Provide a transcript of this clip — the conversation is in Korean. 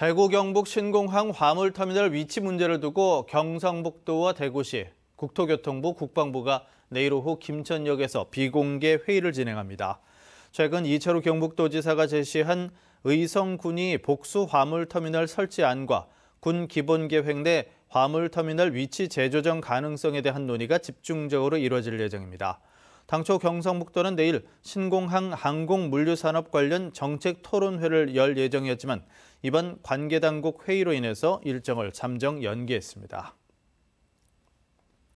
대구 경북 신공항 화물터미널 위치 문제를 두고 경상북도와 대구시, 국토교통부, 국방부가 내일 오후 김천역에서 비공개 회의를 진행합니다. 최근 이철우 경북도지사가 제시한 의성군이 복수 화물터미널 설치안과 군 기본계획 내 화물터미널 위치 재조정 가능성에 대한 논의가 집중적으로 이뤄질 예정입니다. 당초 경상북도는 내일 신공항 항공물류산업 관련 정책 토론회를 열 예정이었지만 이번 관계당국 회의로 인해서 일정을 잠정 연기했습니다.